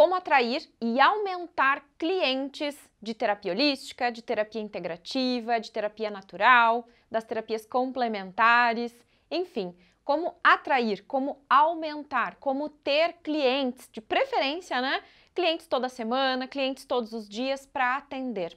como atrair e aumentar clientes de terapia holística, de terapia integrativa, de terapia natural, das terapias complementares, enfim, como atrair, como aumentar, como ter clientes, de preferência, né? Clientes toda semana, clientes todos os dias para atender.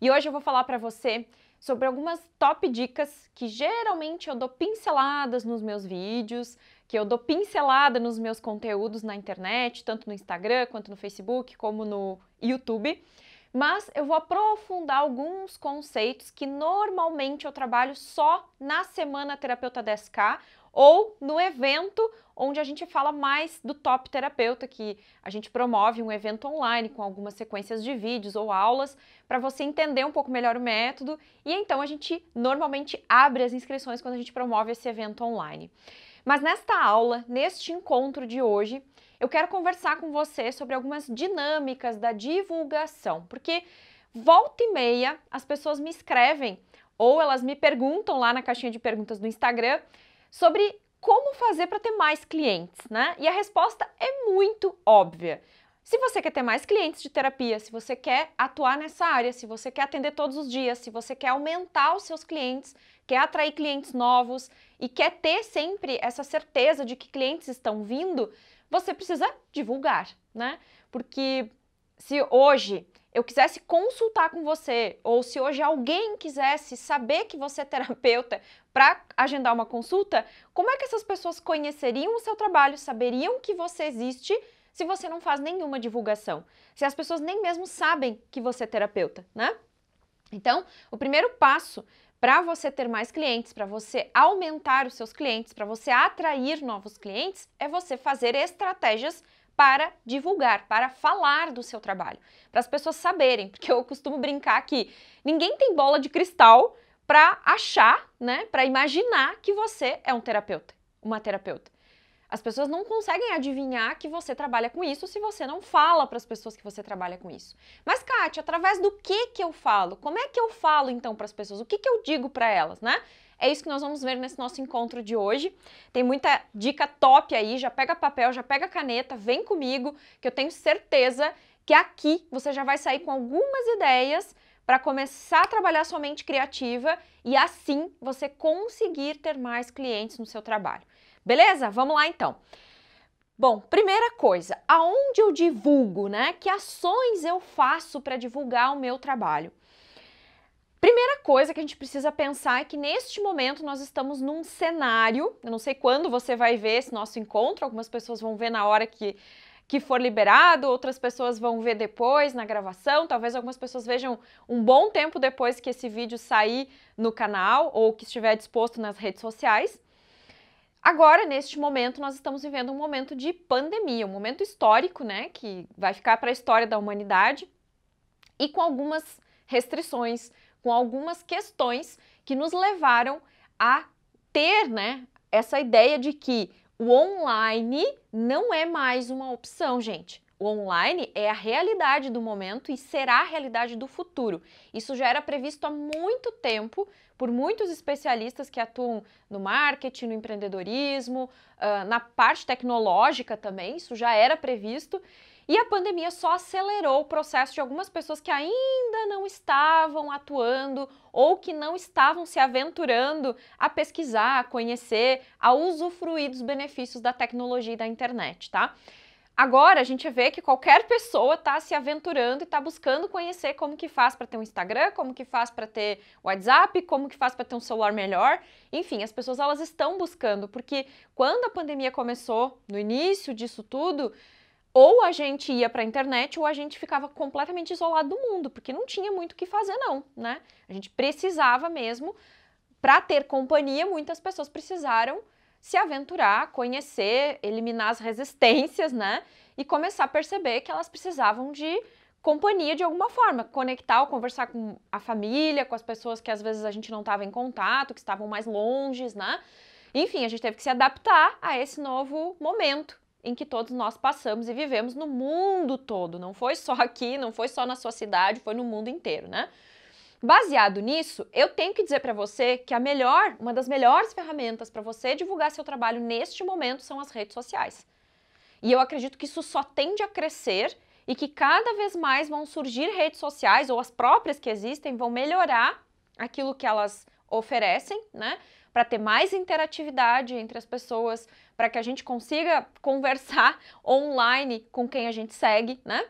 E hoje eu vou falar para você sobre algumas top dicas que geralmente eu dou pinceladas nos meus vídeos, que eu dou pincelada nos meus conteúdos na internet, tanto no Instagram, quanto no Facebook, como no YouTube. Mas eu vou aprofundar alguns conceitos que normalmente eu trabalho só na semana Terapeuta 10K ou no evento onde a gente fala mais do top terapeuta, que a gente promove um evento online com algumas sequências de vídeos ou aulas para você entender um pouco melhor o método e então a gente normalmente abre as inscrições quando a gente promove esse evento online. Mas nesta aula, neste encontro de hoje, eu quero conversar com você sobre algumas dinâmicas da divulgação, porque volta e meia as pessoas me escrevem ou elas me perguntam lá na caixinha de perguntas do Instagram sobre como fazer para ter mais clientes, né? E a resposta é muito óbvia. Se você quer ter mais clientes de terapia, se você quer atuar nessa área, se você quer atender todos os dias, se você quer aumentar os seus clientes, quer atrair clientes novos e quer ter sempre essa certeza de que clientes estão vindo, você precisa divulgar, né? Porque se hoje eu quisesse consultar com você, ou se hoje alguém quisesse saber que você é terapeuta para agendar uma consulta, como é que essas pessoas conheceriam o seu trabalho, saberiam que você existe? se você não faz nenhuma divulgação, se as pessoas nem mesmo sabem que você é terapeuta, né? Então, o primeiro passo para você ter mais clientes, para você aumentar os seus clientes, para você atrair novos clientes, é você fazer estratégias para divulgar, para falar do seu trabalho, para as pessoas saberem, porque eu costumo brincar que ninguém tem bola de cristal para achar, né, para imaginar que você é um terapeuta, uma terapeuta. As pessoas não conseguem adivinhar que você trabalha com isso se você não fala para as pessoas que você trabalha com isso. Mas, Kátia, através do que que eu falo? Como é que eu falo então para as pessoas? O que que eu digo para elas, né? É isso que nós vamos ver nesse nosso encontro de hoje. Tem muita dica top aí, já pega papel, já pega caneta, vem comigo, que eu tenho certeza que aqui você já vai sair com algumas ideias para começar a trabalhar sua mente criativa e assim você conseguir ter mais clientes no seu trabalho. Beleza? Vamos lá então. Bom, primeira coisa, aonde eu divulgo, né? Que ações eu faço para divulgar o meu trabalho? Primeira coisa que a gente precisa pensar é que neste momento nós estamos num cenário, eu não sei quando você vai ver esse nosso encontro, algumas pessoas vão ver na hora que, que for liberado, outras pessoas vão ver depois na gravação, talvez algumas pessoas vejam um bom tempo depois que esse vídeo sair no canal ou que estiver disposto nas redes sociais. Agora, neste momento, nós estamos vivendo um momento de pandemia, um momento histórico, né, que vai ficar para a história da humanidade e com algumas restrições, com algumas questões que nos levaram a ter, né, essa ideia de que o online não é mais uma opção, gente. O online é a realidade do momento e será a realidade do futuro. Isso já era previsto há muito tempo por muitos especialistas que atuam no marketing, no empreendedorismo, uh, na parte tecnológica também, isso já era previsto. E a pandemia só acelerou o processo de algumas pessoas que ainda não estavam atuando ou que não estavam se aventurando a pesquisar, a conhecer, a usufruir dos benefícios da tecnologia e da internet, tá? Agora a gente vê que qualquer pessoa está se aventurando e está buscando conhecer como que faz para ter um Instagram, como que faz para ter WhatsApp, como que faz para ter um celular melhor. Enfim, as pessoas elas estão buscando, porque quando a pandemia começou, no início disso tudo, ou a gente ia para a internet ou a gente ficava completamente isolado do mundo, porque não tinha muito o que fazer não, né? A gente precisava mesmo para ter companhia, muitas pessoas precisaram se aventurar, conhecer, eliminar as resistências, né? E começar a perceber que elas precisavam de companhia de alguma forma, conectar ou conversar com a família, com as pessoas que às vezes a gente não estava em contato, que estavam mais longe, né? Enfim, a gente teve que se adaptar a esse novo momento em que todos nós passamos e vivemos no mundo todo, não foi só aqui, não foi só na sua cidade, foi no mundo inteiro, né? Baseado nisso, eu tenho que dizer para você que a melhor, uma das melhores ferramentas para você divulgar seu trabalho neste momento são as redes sociais. E eu acredito que isso só tende a crescer e que cada vez mais vão surgir redes sociais ou as próprias que existem vão melhorar aquilo que elas oferecem, né? Para ter mais interatividade entre as pessoas, para que a gente consiga conversar online com quem a gente segue, né?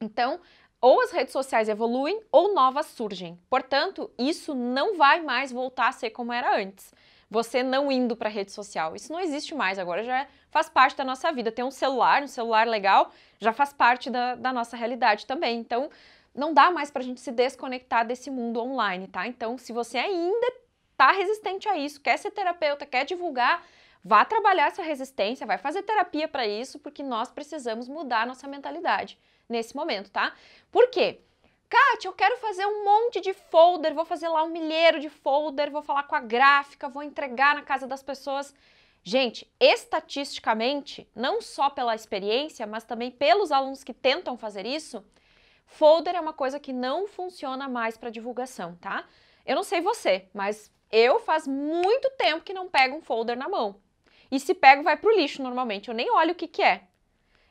Então, ou as redes sociais evoluem ou novas surgem. Portanto, isso não vai mais voltar a ser como era antes. Você não indo para a rede social. Isso não existe mais, agora já faz parte da nossa vida. Ter um celular, um celular legal, já faz parte da, da nossa realidade também. Então, não dá mais para a gente se desconectar desse mundo online, tá? Então, se você ainda está resistente a isso, quer ser terapeuta, quer divulgar, vá trabalhar essa resistência, vai fazer terapia para isso, porque nós precisamos mudar nossa mentalidade nesse momento, tá? Por quê? Kátia, eu quero fazer um monte de folder, vou fazer lá um milheiro de folder, vou falar com a gráfica, vou entregar na casa das pessoas. Gente, estatisticamente, não só pela experiência, mas também pelos alunos que tentam fazer isso, folder é uma coisa que não funciona mais para divulgação, tá? Eu não sei você, mas eu faz muito tempo que não pego um folder na mão. E se pego, vai para o lixo normalmente, eu nem olho o que, que é.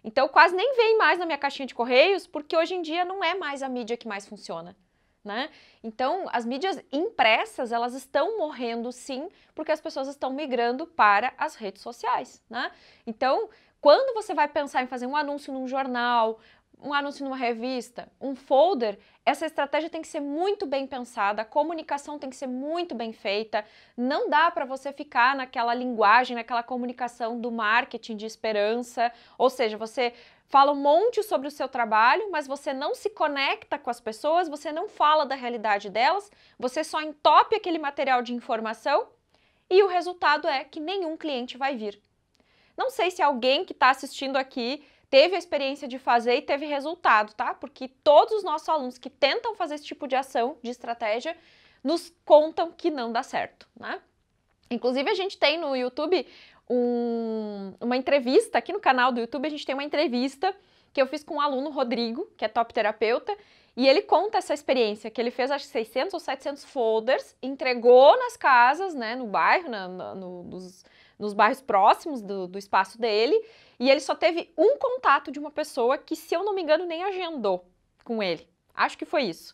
Então quase nem vem mais na minha caixinha de correios, porque hoje em dia não é mais a mídia que mais funciona. Né? Então, as mídias impressas, elas estão morrendo sim, porque as pessoas estão migrando para as redes sociais, né? Então, quando você vai pensar em fazer um anúncio num jornal um anúncio numa revista, um folder, essa estratégia tem que ser muito bem pensada, a comunicação tem que ser muito bem feita. Não dá para você ficar naquela linguagem, naquela comunicação do marketing de esperança, ou seja, você fala um monte sobre o seu trabalho, mas você não se conecta com as pessoas, você não fala da realidade delas, você só entope aquele material de informação e o resultado é que nenhum cliente vai vir. Não sei se alguém que está assistindo aqui teve a experiência de fazer e teve resultado, tá? Porque todos os nossos alunos que tentam fazer esse tipo de ação, de estratégia, nos contam que não dá certo, né? Inclusive, a gente tem no YouTube um, uma entrevista, aqui no canal do YouTube, a gente tem uma entrevista que eu fiz com um aluno, Rodrigo, que é top terapeuta, e ele conta essa experiência, que ele fez acho que 600 ou 700 folders, entregou nas casas, né, no bairro, na, na, no, nos, nos bairros próximos do, do espaço dele, e ele só teve um contato de uma pessoa que, se eu não me engano, nem agendou com ele. Acho que foi isso.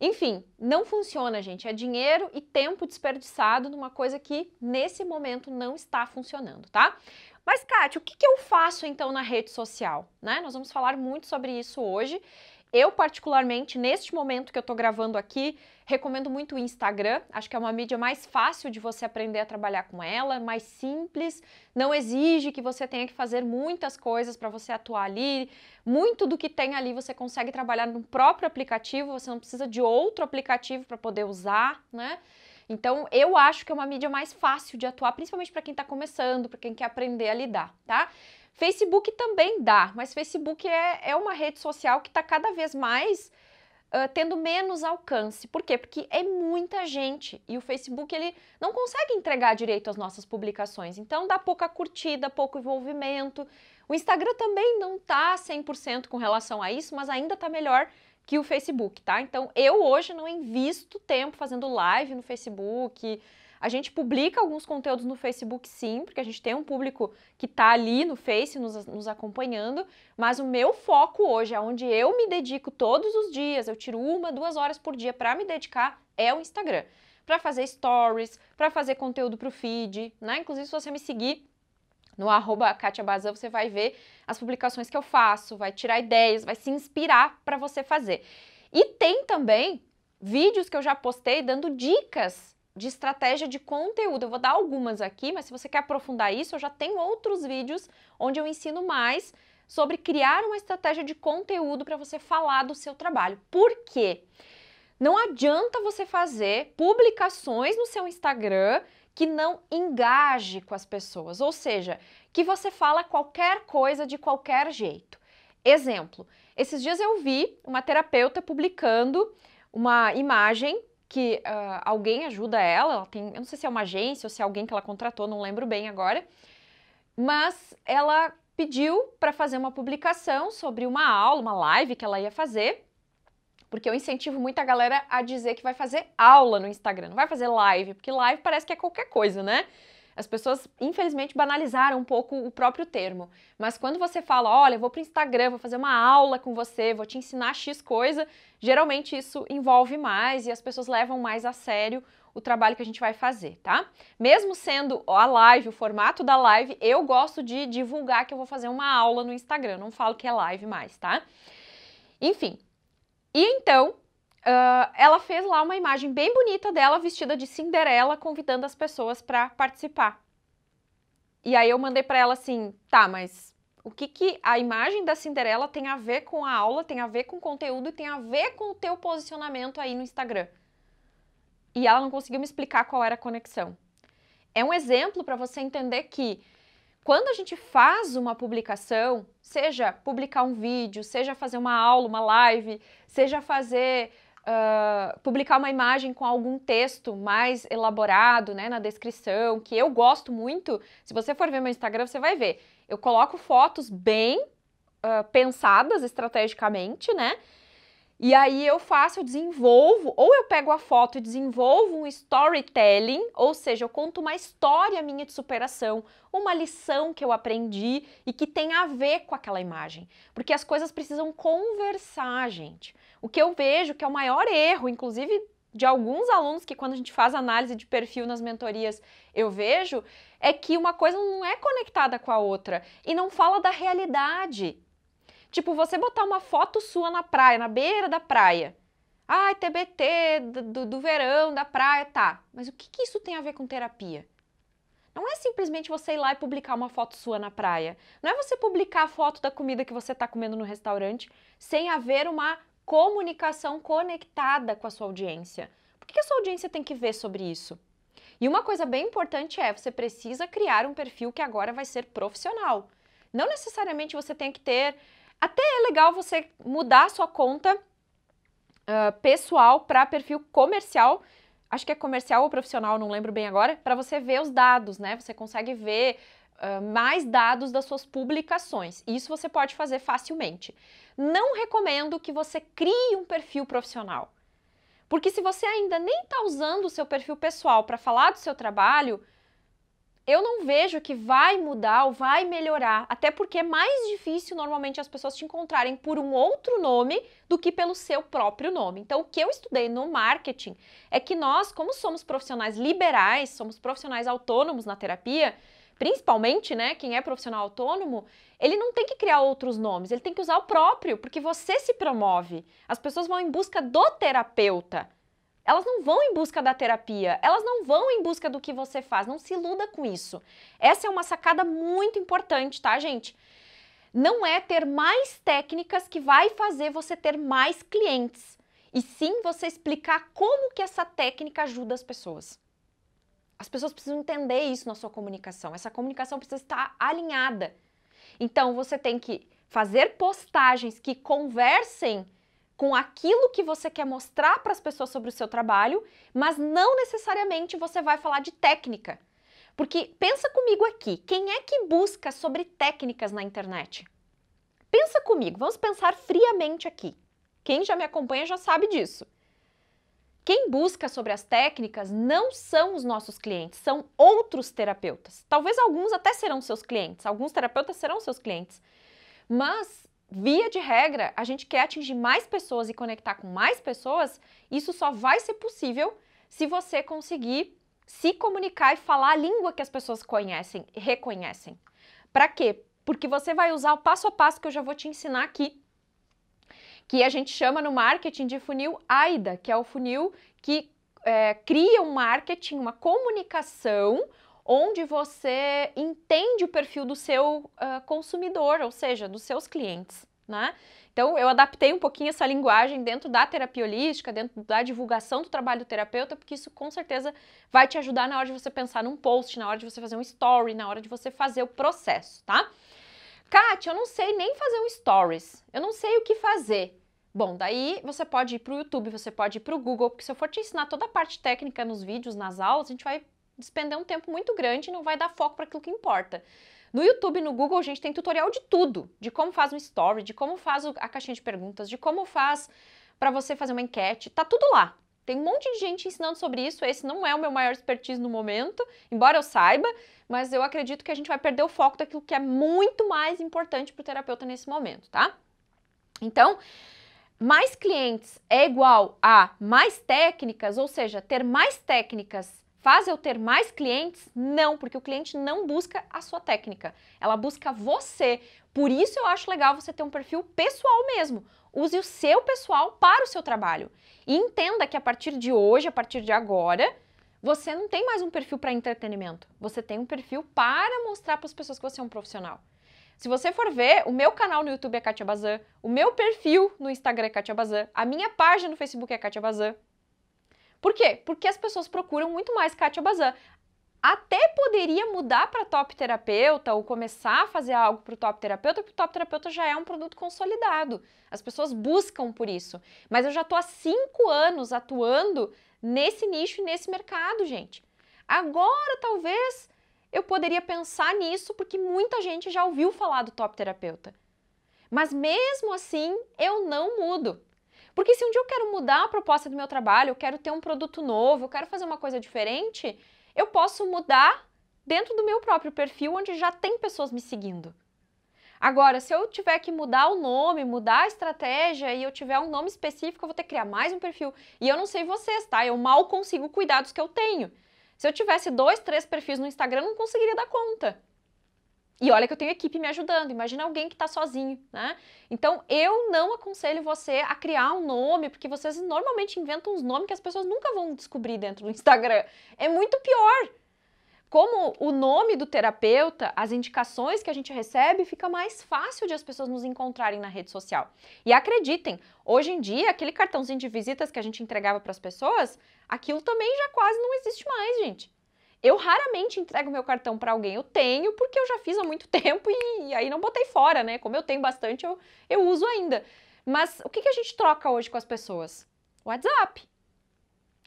Enfim, não funciona, gente. É dinheiro e tempo desperdiçado numa coisa que nesse momento não está funcionando, tá? Mas, Kátia, o que, que eu faço então na rede social? Né? Nós vamos falar muito sobre isso hoje. Eu, particularmente, neste momento que eu estou gravando aqui, recomendo muito o Instagram. Acho que é uma mídia mais fácil de você aprender a trabalhar com ela, mais simples, não exige que você tenha que fazer muitas coisas para você atuar ali. Muito do que tem ali você consegue trabalhar no próprio aplicativo, você não precisa de outro aplicativo para poder usar, né? Então, eu acho que é uma mídia mais fácil de atuar, principalmente para quem está começando, para quem quer aprender a lidar, tá? Facebook também dá, mas Facebook é, é uma rede social que está cada vez mais Uh, tendo menos alcance. Por quê? Porque é muita gente e o Facebook ele não consegue entregar direito as nossas publicações. Então dá pouca curtida, pouco envolvimento. O Instagram também não está 100% com relação a isso, mas ainda está melhor que o Facebook, tá? Então eu hoje não invisto tempo fazendo live no Facebook, a gente publica alguns conteúdos no Facebook, sim, porque a gente tem um público que está ali no Face nos, nos acompanhando, mas o meu foco hoje, é onde eu me dedico todos os dias, eu tiro uma, duas horas por dia para me dedicar, é o Instagram. Para fazer stories, para fazer conteúdo para o feed, né? Inclusive, se você me seguir no arroba Katia Bazan, você vai ver as publicações que eu faço, vai tirar ideias, vai se inspirar para você fazer. E tem também vídeos que eu já postei dando dicas de estratégia de conteúdo. Eu vou dar algumas aqui, mas se você quer aprofundar isso, eu já tenho outros vídeos onde eu ensino mais sobre criar uma estratégia de conteúdo para você falar do seu trabalho. Por quê? Não adianta você fazer publicações no seu Instagram que não engaje com as pessoas, ou seja, que você fala qualquer coisa de qualquer jeito. Exemplo, esses dias eu vi uma terapeuta publicando uma imagem que uh, alguém ajuda ela, ela tem, eu não sei se é uma agência ou se é alguém que ela contratou, não lembro bem agora, mas ela pediu para fazer uma publicação sobre uma aula, uma live que ela ia fazer, porque eu incentivo muita galera a dizer que vai fazer aula no Instagram, não vai fazer live, porque live parece que é qualquer coisa, né? As pessoas, infelizmente, banalizaram um pouco o próprio termo. Mas quando você fala, olha, vou para o Instagram, vou fazer uma aula com você, vou te ensinar X coisa, geralmente isso envolve mais e as pessoas levam mais a sério o trabalho que a gente vai fazer, tá? Mesmo sendo a live, o formato da live, eu gosto de divulgar que eu vou fazer uma aula no Instagram, não falo que é live mais, tá? Enfim. E então, uh, ela fez lá uma imagem bem bonita dela vestida de Cinderela, convidando as pessoas para participar. E aí eu mandei para ela assim, tá, mas o que que a imagem da Cinderela tem a ver com a aula, tem a ver com o conteúdo e tem a ver com o teu posicionamento aí no Instagram? E ela não conseguiu me explicar qual era a conexão. É um exemplo para você entender que quando a gente faz uma publicação, seja publicar um vídeo, seja fazer uma aula, uma live, seja fazer ah, publicar uma imagem com algum texto mais elaborado, né, na descrição, que eu gosto muito. Se você for ver meu Instagram, você vai ver. Eu coloco fotos bem uh, pensadas estrategicamente, né? E aí eu faço, eu desenvolvo, ou eu pego a foto e desenvolvo um storytelling, ou seja, eu conto uma história minha de superação, uma lição que eu aprendi e que tem a ver com aquela imagem. Porque as coisas precisam conversar, gente. O que eu vejo que é o maior erro, inclusive de alguns alunos que quando a gente faz análise de perfil nas mentorias, eu vejo é que uma coisa não é conectada com a outra e não fala da realidade. Tipo, você botar uma foto sua na praia, na beira da praia. Ai, TBT do, do verão, da praia, tá. Mas o que, que isso tem a ver com terapia? Não é simplesmente você ir lá e publicar uma foto sua na praia. Não é você publicar a foto da comida que você está comendo no restaurante sem haver uma comunicação conectada com a sua audiência. Por que a sua audiência tem que ver sobre isso? E uma coisa bem importante é você precisa criar um perfil que agora vai ser profissional. Não necessariamente você tem que ter. Até é legal você mudar a sua conta uh, pessoal para perfil comercial. Acho que é comercial ou profissional, não lembro bem agora, para você ver os dados, né? Você consegue ver mais dados das suas publicações. Isso você pode fazer facilmente. Não recomendo que você crie um perfil profissional. Porque se você ainda nem está usando o seu perfil pessoal para falar do seu trabalho, eu não vejo que vai mudar ou vai melhorar. Até porque é mais difícil normalmente as pessoas te encontrarem por um outro nome do que pelo seu próprio nome. Então, o que eu estudei no marketing é que nós, como somos profissionais liberais, somos profissionais autônomos na terapia, principalmente, né, quem é profissional autônomo, ele não tem que criar outros nomes, ele tem que usar o próprio, porque você se promove. As pessoas vão em busca do terapeuta. Elas não vão em busca da terapia, elas não vão em busca do que você faz, não se iluda com isso. Essa é uma sacada muito importante, tá, gente? Não é ter mais técnicas que vai fazer você ter mais clientes, e sim você explicar como que essa técnica ajuda as pessoas. As pessoas precisam entender isso na sua comunicação. Essa comunicação precisa estar alinhada. Então você tem que fazer postagens que conversem com aquilo que você quer mostrar para as pessoas sobre o seu trabalho, mas não necessariamente você vai falar de técnica. Porque pensa comigo aqui, quem é que busca sobre técnicas na internet? Pensa comigo, vamos pensar friamente aqui. Quem já me acompanha já sabe disso. Quem busca sobre as técnicas não são os nossos clientes, são outros terapeutas. Talvez alguns até serão seus clientes, alguns terapeutas serão seus clientes. Mas, via de regra, a gente quer atingir mais pessoas e conectar com mais pessoas. Isso só vai ser possível se você conseguir se comunicar e falar a língua que as pessoas conhecem, reconhecem. Para quê? Porque você vai usar o passo a passo que eu já vou te ensinar aqui que a gente chama no marketing de funil AIDA, que é o funil que é, cria um marketing, uma comunicação onde você entende o perfil do seu uh, consumidor, ou seja, dos seus clientes. Né? Então, eu adaptei um pouquinho essa linguagem dentro da terapia holística, dentro da divulgação do trabalho do terapeuta, porque isso com certeza vai te ajudar na hora de você pensar num post, na hora de você fazer um story, na hora de você fazer o processo, tá? Kátia, eu não sei nem fazer um stories, eu não sei o que fazer. Bom, daí você pode ir para o YouTube, você pode ir para o Google, porque se eu for te ensinar toda a parte técnica nos vídeos, nas aulas, a gente vai despender um tempo muito grande e não vai dar foco para aquilo que importa. No YouTube, no Google, a gente tem tutorial de tudo, de como faz um story, de como faz a caixinha de perguntas, de como faz para você fazer uma enquete, tá tudo lá. Tem um monte de gente ensinando sobre isso, esse não é o meu maior expertise no momento, embora eu saiba, mas eu acredito que a gente vai perder o foco daquilo que é muito mais importante para o terapeuta nesse momento, tá? Então, mais clientes é igual a mais técnicas, ou seja, ter mais técnicas faz eu ter mais clientes? Não, porque o cliente não busca a sua técnica, ela busca você. Por isso eu acho legal você ter um perfil pessoal mesmo. Use o seu pessoal para o seu trabalho. E entenda que a partir de hoje, a partir de agora, você não tem mais um perfil para entretenimento. Você tem um perfil para mostrar para as pessoas que você é um profissional. Se você for ver, o meu canal no YouTube é Katia Bazan, o meu perfil no Instagram é Katia Bazan, a minha página no Facebook é Katia Bazan. Por quê? Porque as pessoas procuram muito mais Katia Bazan. Até poderia mudar para top terapeuta ou começar a fazer algo para o top terapeuta, porque o top terapeuta já é um produto consolidado. As pessoas buscam por isso. Mas eu já estou há cinco anos atuando nesse nicho e nesse mercado, gente. Agora, talvez, eu poderia pensar nisso porque muita gente já ouviu falar do top terapeuta. Mas mesmo assim, eu não mudo. Porque se um dia eu quero mudar a proposta do meu trabalho, eu quero ter um produto novo, eu quero fazer uma coisa diferente, eu posso mudar dentro do meu próprio perfil onde já tem pessoas me seguindo. Agora, se eu tiver que mudar o nome, mudar a estratégia e eu tiver um nome específico, eu vou ter que criar mais um perfil. E eu não sei vocês, tá? Eu mal consigo cuidar dos que eu tenho. Se eu tivesse dois, três perfis no Instagram, eu não conseguiria dar conta. E olha que eu tenho equipe me ajudando, imagina alguém que está sozinho, né? Então eu não aconselho você a criar um nome, porque vocês normalmente inventam uns nomes que as pessoas nunca vão descobrir dentro do Instagram. É muito pior, como o nome do terapeuta, as indicações que a gente recebe, fica mais fácil de as pessoas nos encontrarem na rede social. E acreditem, hoje em dia, aquele cartãozinho de visitas que a gente entregava para as pessoas, aquilo também já quase não existe mais, gente. Eu raramente entrego meu cartão para alguém. Eu tenho porque eu já fiz há muito tempo e, e, aí não botei fora, né? Como eu tenho bastante, eu, eu uso ainda. Mas o que, que a gente troca hoje com as pessoas? WhatsApp.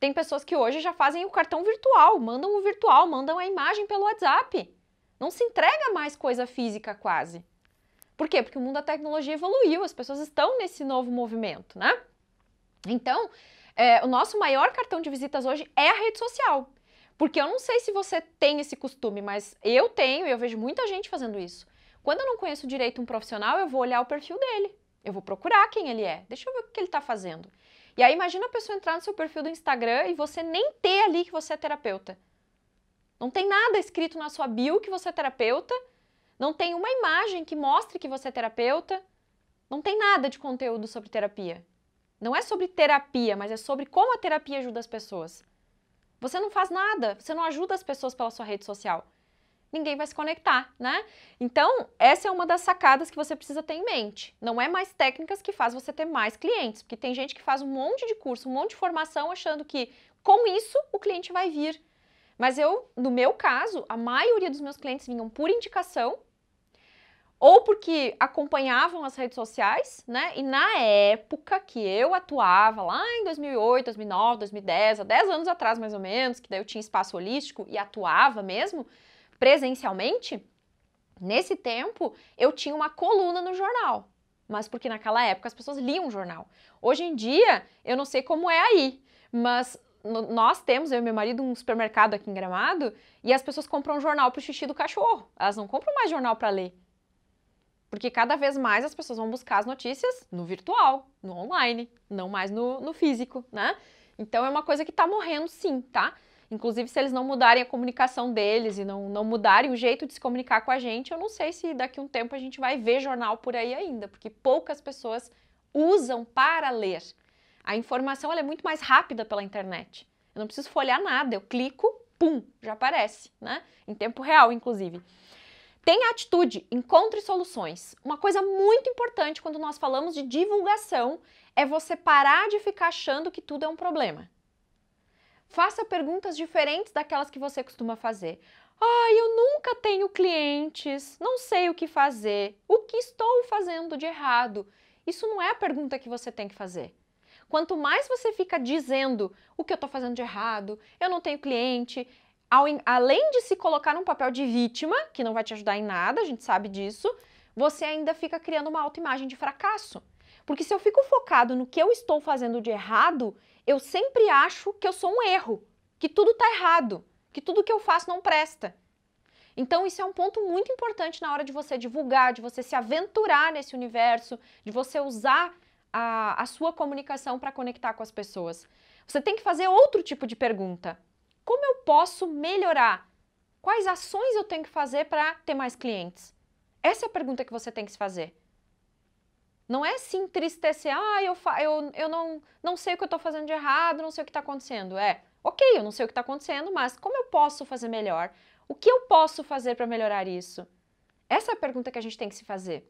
Tem pessoas que hoje já fazem o cartão virtual, mandam o virtual, mandam a imagem pelo WhatsApp. Não se entrega mais coisa física quase. Por quê? Porque o mundo da tecnologia evoluiu, as pessoas estão nesse novo movimento, né? Então, é, o nosso maior cartão de visitas hoje é a rede social. Porque eu não sei se você tem esse costume, mas eu tenho e eu vejo muita gente fazendo isso. Quando eu não conheço direito um profissional, eu vou olhar o perfil dele. Eu vou procurar quem ele é. Deixa eu ver o que ele está fazendo. E aí imagina a pessoa entrar no seu perfil do Instagram e você nem ter ali que você é terapeuta. Não tem nada escrito na sua bio que você é terapeuta, não tem uma imagem que mostre que você é terapeuta, não tem nada de conteúdo sobre terapia. Não é sobre terapia, mas é sobre como a terapia ajuda as pessoas. Você não faz nada, você não ajuda as pessoas pela sua rede social ninguém vai se conectar, né? Então, essa é uma das sacadas que você precisa ter em mente. Não é mais técnicas que faz você ter mais clientes, porque tem gente que faz um monte de curso, um monte de formação achando que com isso o cliente vai vir. Mas eu, no meu caso, a maioria dos meus clientes vinham por indicação ou porque acompanhavam as redes sociais, né? E na época que eu atuava, lá em 2008, 2009, 2010, há 10 anos atrás mais ou menos, que daí eu tinha espaço holístico e atuava mesmo, presencialmente, nesse tempo eu tinha uma coluna no jornal. Mas porque naquela época as pessoas liam jornal. Hoje em dia, eu não sei como é aí, mas nós temos, eu e meu marido, um supermercado aqui em Gramado e as pessoas compram jornal para o xixi do cachorro. Elas não compram mais jornal para ler. Porque cada vez mais as pessoas vão buscar as notícias no virtual, no online, não mais no, no físico, né? Então é uma coisa que está morrendo sim, tá? Inclusive, se eles não mudarem a comunicação deles e não, não mudarem o jeito de se comunicar com a gente, eu não sei se daqui a um tempo a gente vai ver jornal por aí ainda, porque poucas pessoas usam para ler. A informação é muito mais rápida pela internet. Eu não preciso folhear nada, eu clico, pum, já aparece, né? Em tempo real, inclusive. Tenha atitude, encontre soluções. Uma coisa muito importante quando nós falamos de divulgação é você parar de ficar achando que tudo é um problema. Faça perguntas diferentes daquelas que você costuma fazer. Ah, eu nunca tenho clientes, não sei o que fazer, o que estou fazendo de errado? Isso não é a pergunta que você tem que fazer. Quanto mais você fica dizendo o que eu estou fazendo de errado, eu não tenho cliente, ao, além de se colocar num papel de vítima, que não vai te ajudar em nada, a gente sabe disso, você ainda fica criando uma autoimagem de fracasso. Porque se eu fico focado no que eu estou fazendo de errado, eu sempre acho que eu sou um erro, que tudo tá errado, que tudo que eu faço não presta. Então, isso é um ponto muito importante na hora de você divulgar, de você se aventurar nesse universo, de você usar a, a sua comunicação para conectar com as pessoas. Você tem que fazer outro tipo de pergunta: Como eu posso melhorar? Quais ações eu tenho que fazer para ter mais clientes? Essa é a pergunta que você tem que se fazer. Não é se entristecer, ah, eu, eu, eu não, não sei o que eu estou fazendo de errado, não sei o que está acontecendo. É, ok, eu não sei o que está acontecendo, mas como eu posso fazer melhor? O que eu posso fazer para melhorar isso? Essa é a pergunta que a gente tem que se fazer.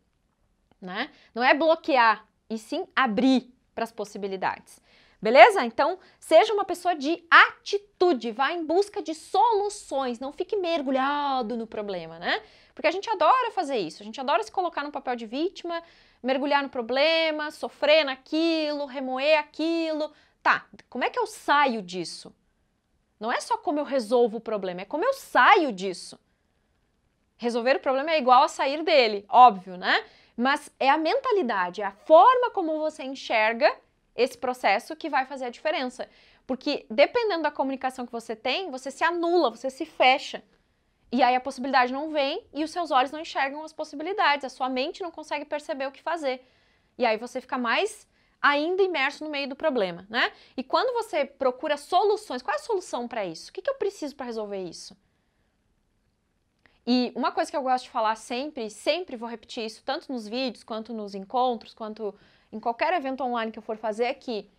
Né? Não é bloquear, e sim abrir para as possibilidades. Beleza? Então, seja uma pessoa de atitude, vá em busca de soluções, não fique mergulhado no problema, né? Porque a gente adora fazer isso, a gente adora se colocar no papel de vítima, mergulhar no problema, sofrer naquilo, remoer aquilo. Tá, como é que eu saio disso? Não é só como eu resolvo o problema, é como eu saio disso. Resolver o problema é igual a sair dele, óbvio, né? Mas é a mentalidade, é a forma como você enxerga esse processo que vai fazer a diferença. Porque dependendo da comunicação que você tem, você se anula, você se fecha. E aí a possibilidade não vem e os seus olhos não enxergam as possibilidades, a sua mente não consegue perceber o que fazer. E aí você fica mais ainda imerso no meio do problema, né? E quando você procura soluções, qual é a solução para isso? O que, que eu preciso para resolver isso? E uma coisa que eu gosto de falar sempre, sempre vou repetir isso, tanto nos vídeos, quanto nos encontros, quanto em qualquer evento online que eu for fazer, é que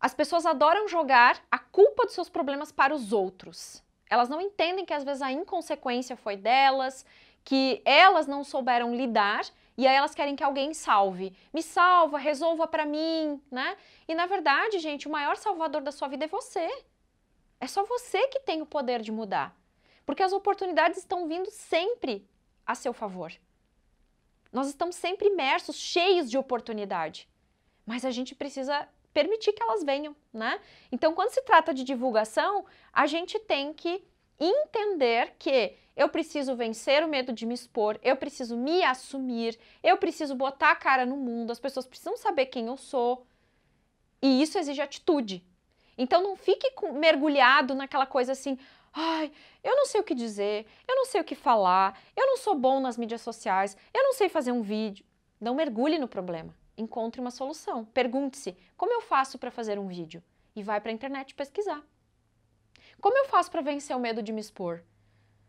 as pessoas adoram jogar a culpa dos seus problemas para os outros. Elas não entendem que às vezes a inconsequência foi delas, que elas não souberam lidar e aí elas querem que alguém salve. Me salva, resolva para mim, né? E na verdade, gente, o maior salvador da sua vida é você. É só você que tem o poder de mudar. Porque as oportunidades estão vindo sempre a seu favor. Nós estamos sempre imersos, cheios de oportunidade. Mas a gente precisa permitir que elas venham, né? Então, quando se trata de divulgação, a gente tem que entender que eu preciso vencer o medo de me expor, eu preciso me assumir, eu preciso botar a cara no mundo, as pessoas precisam saber quem eu sou. E isso exige atitude. Então não fique com, mergulhado naquela coisa assim, ai, eu não sei o que dizer, eu não sei o que falar, eu não sou bom nas mídias sociais, eu não sei fazer um vídeo. Não mergulhe no problema. Encontre uma solução. Pergunte-se: como eu faço para fazer um vídeo? E vai para a internet pesquisar. Como eu faço para vencer o medo de me expor?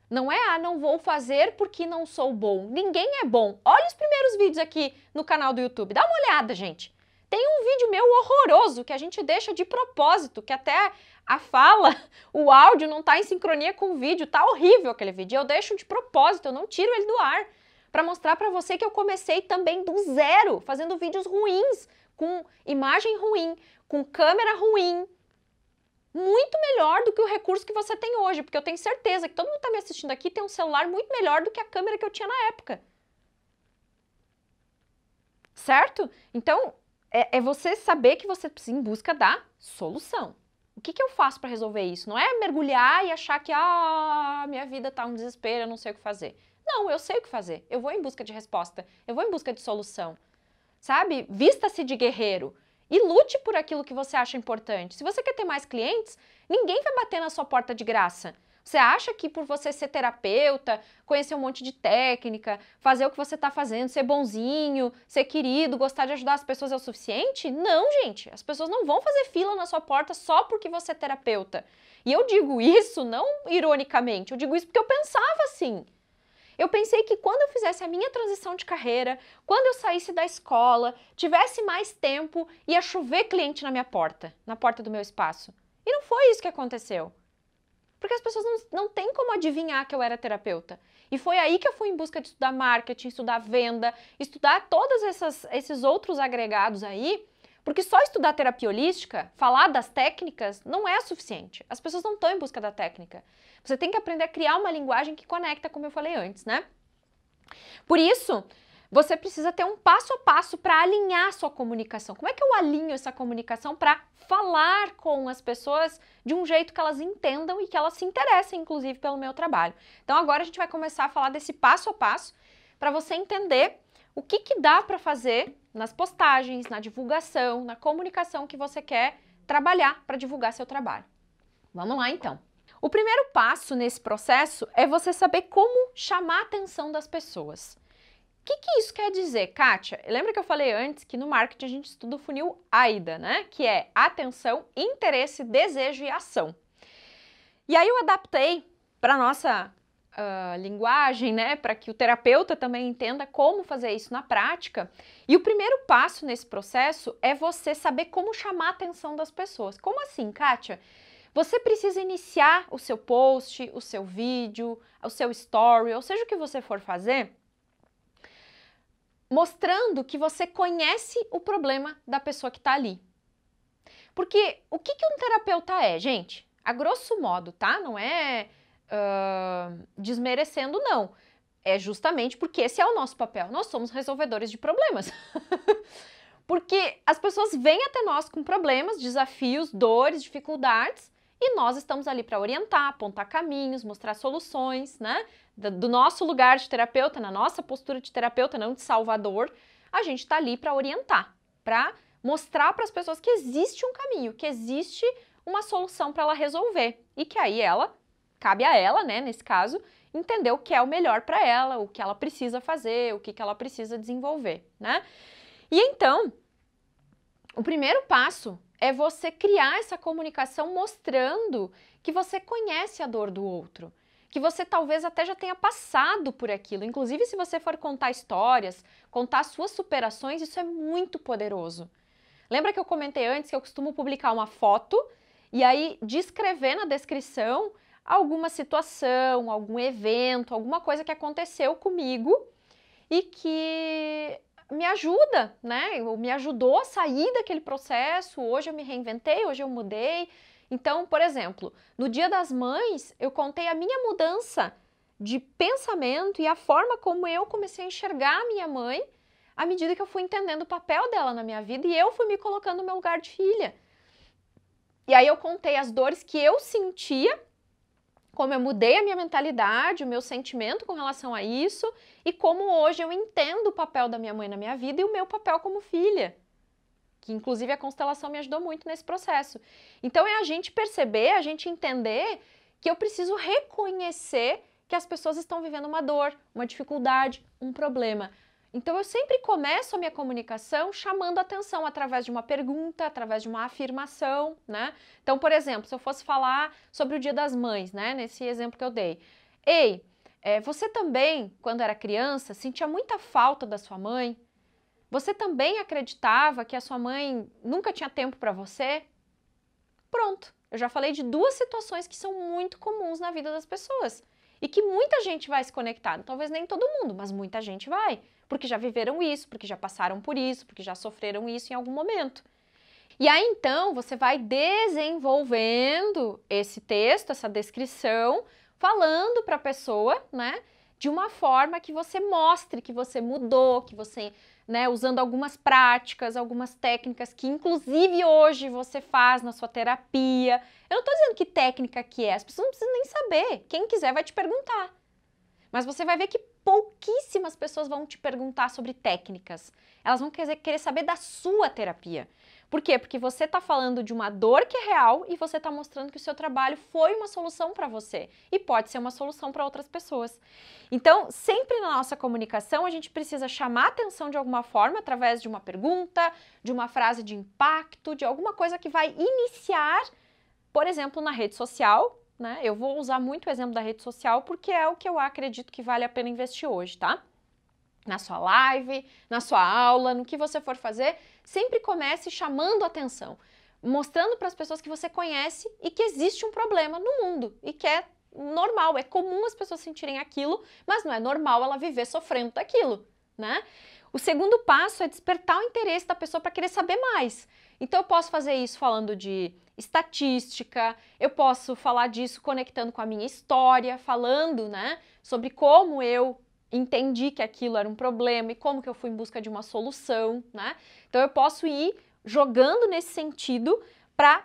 Não é, ah, não vou fazer porque não sou bom. Ninguém é bom. Olha os primeiros vídeos aqui no canal do YouTube. Dá uma olhada, gente. Tem um vídeo meu horroroso que a gente deixa de propósito, que até a fala, o áudio não está em sincronia com o vídeo, tá horrível aquele vídeo. Eu deixo de propósito, eu não tiro ele do ar para mostrar para você que eu comecei também do zero, fazendo vídeos ruins, com imagem ruim, com câmera ruim, muito melhor do que o recurso que você tem hoje, porque eu tenho certeza que todo mundo está me assistindo aqui tem um celular muito melhor do que a câmera que eu tinha na época. Certo? Então, é, é você saber que você precisa em busca da solução. O que, que eu faço para resolver isso? Não é mergulhar e achar que, ah, minha vida está um desespero, eu não sei o que fazer. Não, eu sei o que fazer. Eu vou em busca de resposta. Eu vou em busca de solução. Sabe? Vista-se de guerreiro e lute por aquilo que você acha importante. Se você quer ter mais clientes, ninguém vai bater na sua porta de graça. Você acha que por você ser terapeuta, conhecer um monte de técnica, fazer o que você está fazendo, ser bonzinho, ser querido, gostar de ajudar as pessoas é o suficiente? Não, gente. As pessoas não vão fazer fila na sua porta só porque você é terapeuta. E eu digo isso não ironicamente, eu digo isso porque eu pensava assim. Eu pensei que quando eu fizesse a minha transição de carreira, quando eu saísse da escola, tivesse mais tempo, ia chover cliente na minha porta, na porta do meu espaço. E não foi isso que aconteceu. Porque as pessoas não, não têm como adivinhar que eu era terapeuta. E foi aí que eu fui em busca de estudar marketing, estudar venda, estudar todos esses outros agregados aí, porque só estudar terapia holística, falar das técnicas, não é suficiente. As pessoas não estão em busca da técnica. Você tem que aprender a criar uma linguagem que conecta, como eu falei antes, né? Por isso, você precisa ter um passo a passo para alinhar sua comunicação. Como é que eu alinho essa comunicação para falar com as pessoas de um jeito que elas entendam e que elas se interessem, inclusive, pelo meu trabalho? Então, agora a gente vai começar a falar desse passo a passo para você entender o que, que dá para fazer nas postagens, na divulgação, na comunicação que você quer trabalhar para divulgar seu trabalho. Vamos lá então. O primeiro passo nesse processo é você saber como chamar a atenção das pessoas. O que, que, isso quer dizer, Kátia? Lembra que eu falei antes que no marketing a gente estuda o funil AIDA, né? Que é atenção, interesse, desejo e ação. E aí eu adaptei para nossa uh, linguagem, né, para que o terapeuta também entenda como fazer isso na prática. E o primeiro passo nesse processo é você saber como chamar a atenção das pessoas. Como assim, Kátia? Você precisa iniciar o seu post, o seu vídeo, o seu story, ou seja o que você for fazer, mostrando que você conhece o problema da pessoa que está ali. Porque o que, que um terapeuta é, gente? A grosso modo, tá? Não é desmerecendo, não. É justamente porque esse é o nosso papel. Nós somos resolvedores de problemas. porque as pessoas vêm até nós com problemas, desafios, dores, dificuldades, e nós estamos ali para orientar, apontar caminhos, mostrar soluções, né? Do nosso lugar de terapeuta, na nossa postura de terapeuta, não de salvador, a gente está ali para orientar, para mostrar para as pessoas que existe um caminho, que existe uma solução para ela resolver e que aí ela cabe a ela, né, nesse caso, entender o que é o melhor para ela, o que ela precisa fazer, o que, que ela precisa desenvolver, né? E então, o primeiro passo é você criar essa comunicação mostrando que você conhece a dor do outro, que você talvez até já tenha passado por aquilo. Inclusive, se você for contar histórias, contar suas superações, isso é muito poderoso. Lembra que eu comentei antes que eu costumo publicar uma foto e aí descrever na descrição alguma situação, algum evento, alguma coisa que aconteceu comigo e que me ajuda, né? Me ajudou a sair daquele processo. Hoje eu me reinventei, hoje eu mudei. Então, por exemplo, no Dia das Mães, eu contei a minha mudança de pensamento e a forma como eu comecei a enxergar a minha mãe à medida que eu fui entendendo o papel dela na minha vida e eu fui me colocando no meu lugar de filha. E aí eu contei as dores que eu sentia como eu mudei a minha mentalidade, o meu sentimento com relação a isso e como hoje eu entendo o papel da minha mãe na minha vida e o meu papel como filha. Que inclusive a constelação me ajudou muito nesse processo. Então é a gente perceber, a gente entender que eu preciso reconhecer que as pessoas estão vivendo uma dor, uma dificuldade, um problema. Então eu sempre começo a minha comunicação chamando atenção através de uma pergunta, através de uma afirmação, né? Então, por exemplo, se eu fosse falar sobre o Dia das Mães, né, nesse exemplo que eu dei. Ei, é, você também, quando era criança, sentia muita falta da sua mãe? Você também acreditava que a sua mãe nunca tinha tempo para você? Pronto, eu já falei de duas situações que são muito comuns na vida das pessoas e que muita gente vai se conectar. Talvez nem todo mundo, mas muita gente vai, porque já viveram isso, porque já passaram por isso, porque já sofreram isso em algum momento. E aí então você vai desenvolvendo esse texto, essa descrição, falando para a pessoa, né, de uma forma que você mostre que você mudou, que você né, usando algumas práticas, algumas técnicas que inclusive hoje você faz na sua terapia. Eu não estou dizendo que técnica que é, as pessoas não precisam nem saber. Quem quiser vai te perguntar. Mas você vai ver que pouquíssimas pessoas vão te perguntar sobre técnicas. Elas vão querer saber da sua terapia. Por quê? Porque você está falando de uma dor que é real e você está mostrando que o seu trabalho foi uma solução para você e pode ser uma solução para outras pessoas. Então, sempre na nossa comunicação, a gente precisa chamar atenção de alguma forma através de uma pergunta, de uma frase de impacto, de alguma coisa que vai iniciar, por exemplo, na rede social, né? Eu vou usar muito o exemplo da rede social porque é o que eu acredito que vale a pena investir hoje, tá? na sua live, na sua aula, no que você for fazer, sempre comece chamando atenção, mostrando para as pessoas que você conhece e que existe um problema no mundo e que é normal, é comum as pessoas sentirem aquilo, mas não é normal ela viver sofrendo daquilo, né? O segundo passo é despertar o interesse da pessoa para querer saber mais. Então eu posso fazer isso falando de estatística, eu posso falar disso conectando com a minha história, falando, né, sobre como eu entendi que aquilo era um problema e como que eu fui em busca de uma solução, né? Então eu posso ir jogando nesse sentido para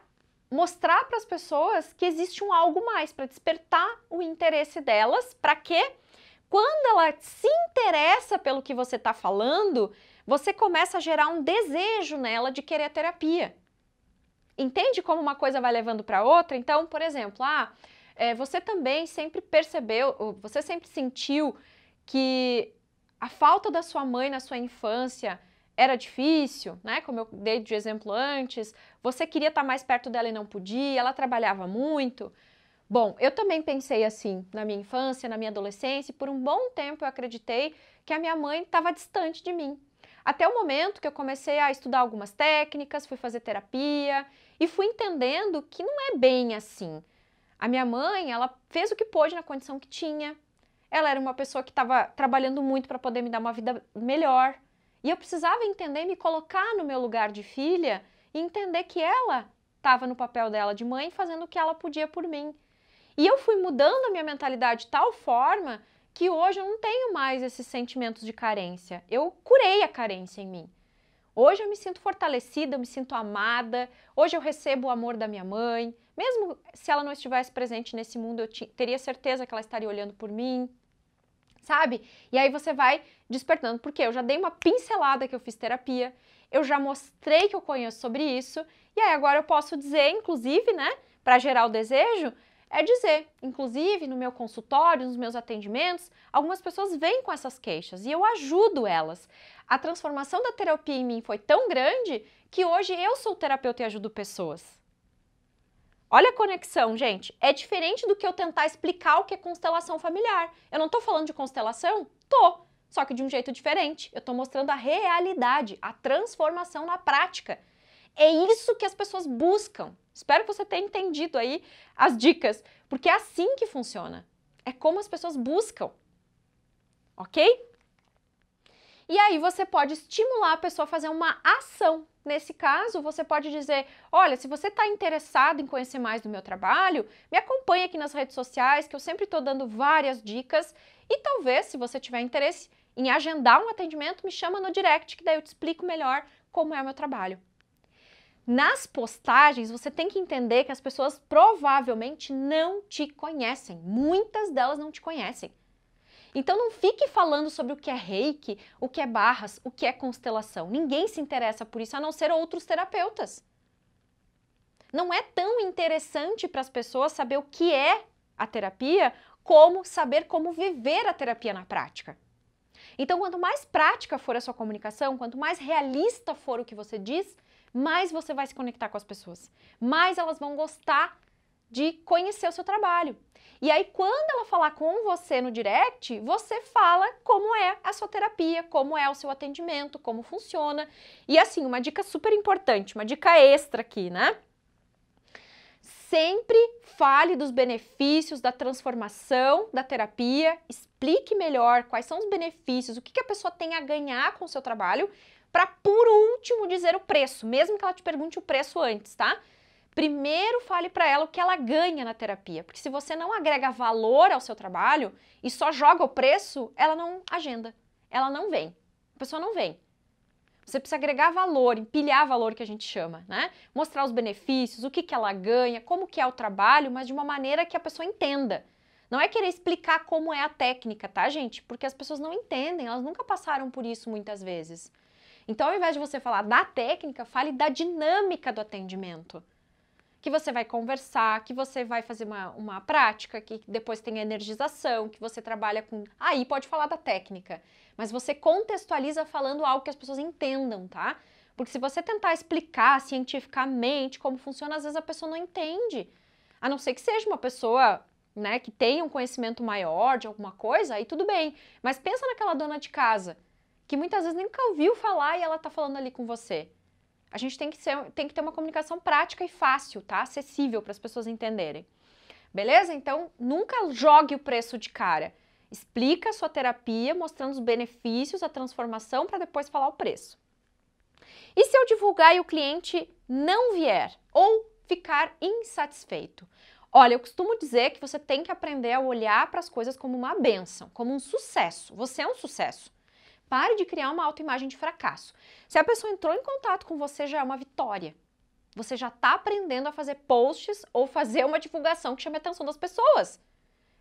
mostrar para as pessoas que existe um algo mais, para despertar o interesse delas, para que quando ela se interessa pelo que você está falando, você começa a gerar um desejo nela de querer a terapia. Entende como uma coisa vai levando para outra? Então, por exemplo, ah, é, você também sempre percebeu, você sempre sentiu que a falta da sua mãe na sua infância era difícil, né? Como eu dei de exemplo antes, você queria estar tá mais perto dela e não podia, ela trabalhava muito. Bom, eu também pensei assim na minha infância, na minha adolescência, e por um bom tempo eu acreditei que a minha mãe estava distante de mim. Até o momento que eu comecei a estudar algumas técnicas, fui fazer terapia e fui entendendo que não é bem assim. A minha mãe, ela fez o que pôde na condição que tinha, ela era uma pessoa que estava trabalhando muito para poder me dar uma vida melhor. E eu precisava entender, me colocar no meu lugar de filha e entender que ela estava no papel dela de mãe, fazendo o que ela podia por mim. E eu fui mudando a minha mentalidade de tal forma que hoje eu não tenho mais esses sentimentos de carência. Eu curei a carência em mim. Hoje eu me sinto fortalecida, eu me sinto amada, hoje eu recebo o amor da minha mãe. Mesmo se ela não estivesse presente nesse mundo, eu teria certeza que ela estaria olhando por mim, sabe? E aí você vai despertando, porque eu já dei uma pincelada que eu fiz terapia, eu já mostrei que eu conheço sobre isso, e aí agora eu posso dizer, inclusive, né, para gerar o desejo, é dizer. Inclusive, no meu consultório, nos meus atendimentos, algumas pessoas vêm com essas queixas e eu ajudo elas. A transformação da terapia em mim foi tão grande que hoje eu sou terapeuta e ajudo pessoas. Olha a conexão, gente. É diferente do que eu tentar explicar o que é constelação familiar. Eu não estou falando de constelação? Tô, só que de um jeito diferente. Eu estou mostrando a realidade, a transformação na prática é isso que as pessoas buscam. Espero que você tenha entendido aí as dicas, porque é assim que funciona. É como as pessoas buscam. OK? E aí você pode estimular a pessoa a fazer uma ação. Nesse caso, você pode dizer: olha, se você está interessado em conhecer mais do meu trabalho, me acompanhe aqui nas redes sociais, que eu sempre estou dando várias dicas. E talvez, se você tiver interesse em agendar um atendimento, me chama no direct, que daí eu te explico melhor como é o meu trabalho nas postagens, você tem que entender que as pessoas provavelmente não te conhecem. Muitas delas não te conhecem. Então não fique falando sobre o que é reiki, o que é barras, o que é constelação. Ninguém se interessa por isso a não ser outros terapeutas. Não é tão interessante para as pessoas saber o que é a terapia como saber como viver a terapia na prática. Então, quanto mais prática for a sua comunicação, quanto mais realista for o que você diz, mais você vai se conectar com as pessoas, mais elas vão gostar de conhecer o seu trabalho. E aí, quando ela falar com você no direct, você fala como é a sua terapia, como é o seu atendimento, como funciona. E assim, uma dica super importante, uma dica extra aqui, né? Sempre fale dos benefícios da transformação da terapia, explique melhor quais são os benefícios, o que, a pessoa tem a ganhar com o seu trabalho, para por último dizer o preço, mesmo que ela te pergunte o preço antes, tá? Primeiro fale para ela o que ela ganha na terapia, porque se você não agrega valor ao seu trabalho e só joga o preço, ela não agenda, ela não vem, a pessoa não vem. Você precisa agregar valor, empilhar valor que a gente chama, né? Mostrar os benefícios, o que, que ela ganha, como que é o trabalho, mas de uma maneira que a pessoa entenda. Não é querer explicar como é a técnica, tá, gente? Porque as pessoas não entendem, elas nunca passaram por isso muitas vezes. Então, ao invés de você falar da técnica, fale da dinâmica do atendimento. Que você vai conversar, que você vai fazer uma, uma prática, que depois tem a energização, que você trabalha com. Aí pode falar da técnica. Mas você contextualiza falando algo que as pessoas entendam, tá? Porque se você tentar explicar cientificamente como funciona, às vezes a pessoa não entende. A não ser que seja uma pessoa né, que tenha um conhecimento maior de alguma coisa, aí tudo bem. Mas pensa naquela dona de casa que muitas vezes nunca ouviu falar e ela está falando ali com você. A gente tem que, ser, tem que ter uma comunicação prática e fácil, tá? Acessível para as pessoas entenderem. Beleza? Então, nunca jogue o preço de cara. Explica a sua terapia, mostrando os benefícios, a transformação, para depois falar o preço. E se eu divulgar e o cliente não vier ou ficar insatisfeito? Olha, eu costumo dizer que você tem que aprender a olhar para as coisas como uma benção, como um sucesso. Você é um sucesso. Pare de criar uma autoimagem de fracasso. Se a pessoa entrou em contato com você, já é uma vitória. Você já está aprendendo a fazer posts ou fazer uma divulgação que chame a atenção das pessoas.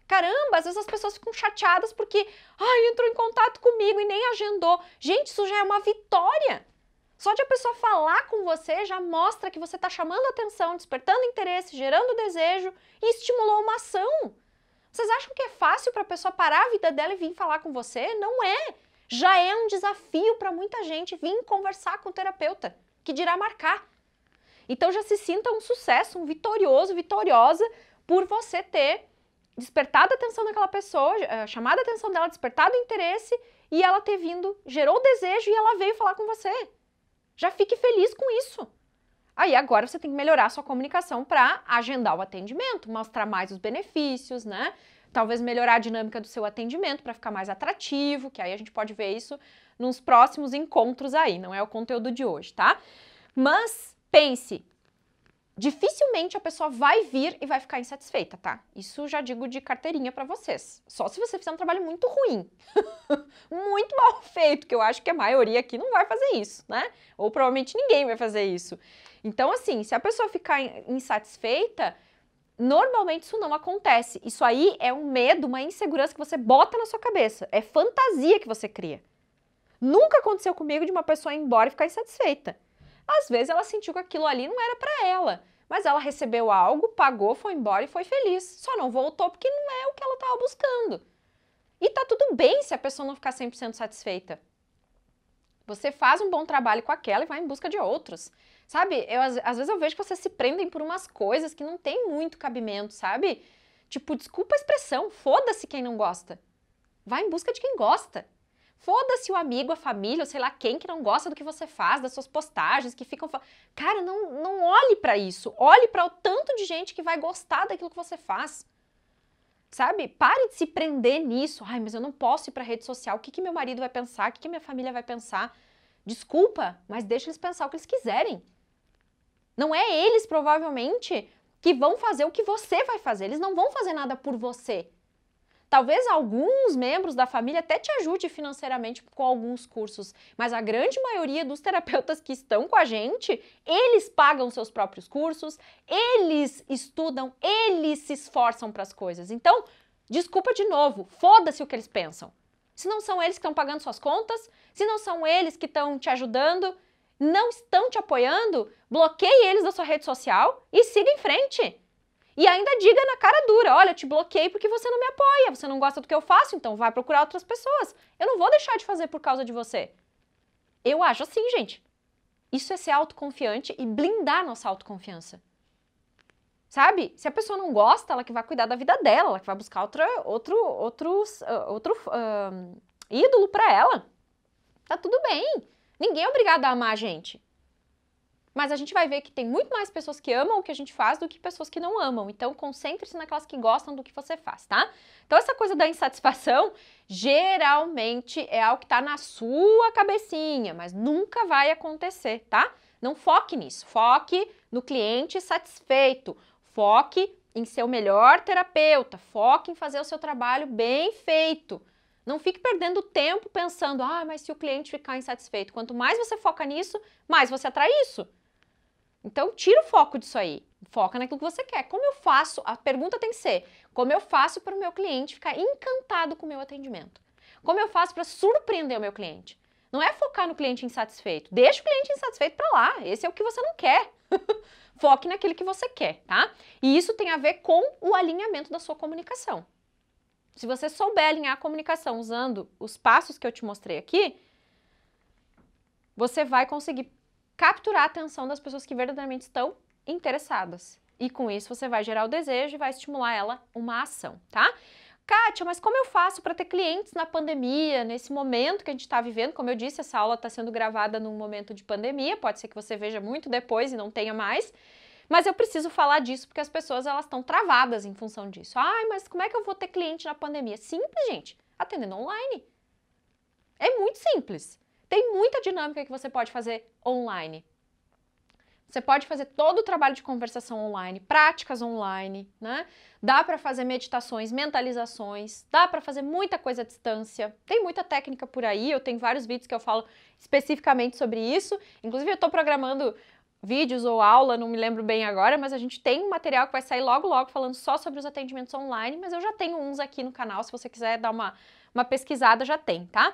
Caramba, às vezes as pessoas ficam chateadas porque, ah entrou em contato comigo e nem agendou. Gente, isso já é uma vitória. Só de a pessoa falar com você já mostra que você está chamando atenção, despertando interesse, gerando desejo e estimulou uma ação. Vocês acham que é fácil para a pessoa parar a vida dela e vir falar com você? Não é já é um desafio para muita gente vir conversar com o terapeuta, que dirá marcar. Então já se sinta um sucesso, um vitorioso, vitoriosa por você ter despertado a atenção daquela pessoa, eh, chamado a atenção dela, despertado o interesse e ela ter vindo, gerou o desejo e ela veio falar com você. Já fique feliz com isso. Aí agora você tem que melhorar a sua comunicação para agendar o atendimento, mostrar mais os benefícios, né? talvez melhorar a dinâmica do seu atendimento para ficar mais atrativo, que aí a gente pode ver isso nos próximos encontros aí, não é o conteúdo de hoje, tá? Mas pense, dificilmente a pessoa vai vir e vai ficar insatisfeita, tá? Isso já digo de carteirinha para vocês. Só se você fizer um trabalho muito ruim, muito mal feito, que eu acho que a maioria aqui não vai fazer isso, né? Ou provavelmente ninguém vai fazer isso. Então, assim, se a pessoa ficar insatisfeita, Normalmente isso não acontece. Isso aí é um medo, uma insegurança que você bota na sua cabeça. É fantasia que você cria. Nunca aconteceu comigo de uma pessoa ir embora e ficar insatisfeita. Às vezes ela sentiu que aquilo ali não era para ela, mas ela recebeu algo, pagou, foi embora e foi feliz. Só não voltou porque não é o que ela estava buscando. E tá tudo bem se a pessoa não ficar 100% satisfeita. Você faz um bom trabalho com aquela e vai em busca de outros. Sabe? Eu, às, às vezes eu vejo que vocês se prendem por umas coisas que não tem muito cabimento, sabe? Tipo, desculpa a expressão, foda-se quem não gosta. Vai em busca de quem gosta. Foda-se o amigo, a família, ou sei lá quem que não gosta do que você faz, das suas postagens, que ficam. Cara, não, não olhe para isso. Olhe para o tanto de gente que vai gostar daquilo que você faz. Sabe? Pare de se prender nisso. Ai, mas eu não posso ir para rede social. O que, que meu marido vai pensar? O que, que minha família vai pensar? Desculpa, mas deixa eles pensar o que eles quiserem. Não é eles, provavelmente, que vão fazer o que você vai fazer. Eles não vão fazer nada por você. Talvez alguns membros da família até te ajude financeiramente com alguns cursos, mas a grande maioria dos terapeutas que estão com a gente, eles pagam seus próprios cursos, eles estudam, eles se esforçam para as coisas. Então, desculpa de novo, foda-se o que eles pensam. Se não são eles que estão pagando suas contas, se não são eles que estão te ajudando, não estão te apoiando, bloqueie eles da sua rede social e siga em frente. E ainda diga na cara dura: olha, eu te bloqueei porque você não me apoia, você não gosta do que eu faço, então vai procurar outras pessoas. Eu não vou deixar de fazer por causa de você. Eu acho assim, gente. Isso é ser autoconfiante e blindar nossa autoconfiança. Sabe? Se a pessoa não gosta, ela que vai cuidar da vida dela, ela que vai buscar outra, outro, outros, uh, outro uh, ídolo para ela. Tá tudo bem. Ninguém é obrigado a amar a gente. Mas a gente vai ver que tem muito mais pessoas que amam o que a gente faz do que pessoas que não amam. Então, concentre-se naquelas que gostam do que você faz, tá? Então, essa coisa da insatisfação geralmente é algo que está na sua cabecinha, mas nunca vai acontecer, tá? Não foque nisso. Foque no cliente satisfeito. Foque em ser o melhor terapeuta. Foque em fazer o seu trabalho bem feito. Não fique perdendo tempo pensando, ah, mas se o cliente ficar insatisfeito, quanto mais você foca nisso, mais você atrai isso. Então, tira o foco disso aí. Foca naquilo que você quer. Como eu faço? A pergunta tem que ser: como eu faço para o meu cliente ficar encantado com o meu atendimento? Como eu faço para surpreender o meu cliente? Não é focar no cliente insatisfeito. Deixa o cliente insatisfeito para lá. Esse é o que você não quer. Foque naquilo que você quer, tá? E isso tem a ver com o alinhamento da sua comunicação. Se você souber alinhar a comunicação usando os passos que eu te mostrei aqui, você vai conseguir capturar a atenção das pessoas que verdadeiramente estão interessadas. E com isso você vai gerar o desejo e vai estimular ela uma ação, tá? Kátia, mas como eu faço para ter clientes na pandemia, nesse momento que a gente está vivendo? Como eu disse, essa aula está sendo gravada num momento de pandemia, pode ser que você veja muito depois e não tenha mais. Mas eu preciso falar disso porque as pessoas elas estão travadas em função disso. Ai, mas como é que eu vou ter cliente na pandemia? Simples, gente. Atendendo online. É muito simples. Tem muita dinâmica que você pode fazer online. Você pode fazer todo o trabalho de conversação online, práticas online, né? Dá para fazer meditações, mentalizações, dá para fazer muita coisa à distância. Tem muita técnica por aí, eu tenho vários vídeos que eu falo especificamente sobre isso. Inclusive eu estou programando vídeos ou aula, não me lembro bem agora, mas a gente tem um material que vai sair logo logo falando só sobre os atendimentos online, mas eu já tenho uns aqui no canal, se você quiser dar uma, uma pesquisada já tem, tá?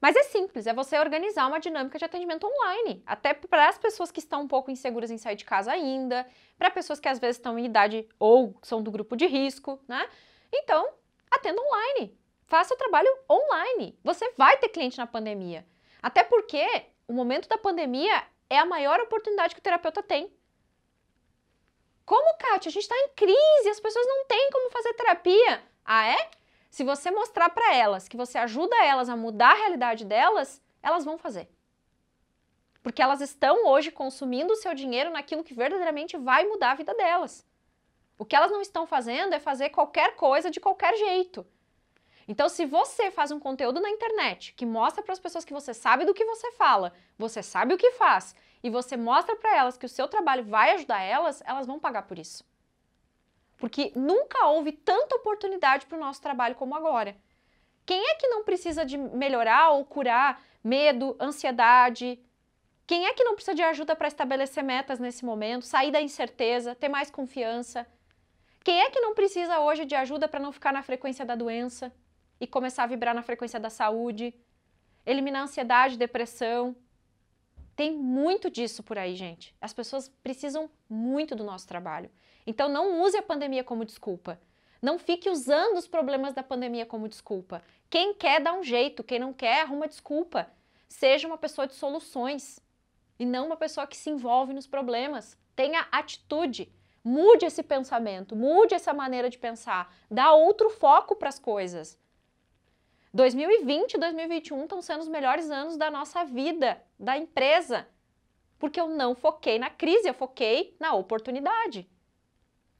Mas é simples, é você organizar uma dinâmica de atendimento online, até para as pessoas que estão um pouco inseguras em sair de casa ainda, para pessoas que às vezes estão em idade ou são do grupo de risco, né? Então, atenda online, faça o trabalho online. Você vai ter cliente na pandemia. Até porque o momento da pandemia é a maior oportunidade que o terapeuta tem. Como, Kátia? A gente está em crise, as pessoas não têm como fazer terapia. Ah, é? Se você mostrar para elas que você ajuda elas a mudar a realidade delas, elas vão fazer. Porque elas estão hoje consumindo o seu dinheiro naquilo que verdadeiramente vai mudar a vida delas. O que elas não estão fazendo é fazer qualquer coisa de qualquer jeito. Então, se você faz um conteúdo na internet que mostra para as pessoas que você sabe do que você fala, você sabe o que faz e você mostra para elas que o seu trabalho vai ajudar elas, elas vão pagar por isso. Porque nunca houve tanta oportunidade para o nosso trabalho como agora. Quem é que não precisa de melhorar ou curar medo, ansiedade? Quem é que não precisa de ajuda para estabelecer metas nesse momento, sair da incerteza, ter mais confiança? Quem é que não precisa hoje de ajuda para não ficar na frequência da doença? e começar a vibrar na frequência da saúde, eliminar ansiedade, depressão. Tem muito disso por aí, gente. As pessoas precisam muito do nosso trabalho. Então não use a pandemia como desculpa. Não fique usando os problemas da pandemia como desculpa. Quem quer dá um jeito, quem não quer arruma desculpa. Seja uma pessoa de soluções e não uma pessoa que se envolve nos problemas. Tenha atitude, mude esse pensamento, mude essa maneira de pensar, dá outro foco para as coisas. 2020 e 2021 estão sendo os melhores anos da nossa vida, da empresa, porque eu não foquei na crise, eu foquei na oportunidade.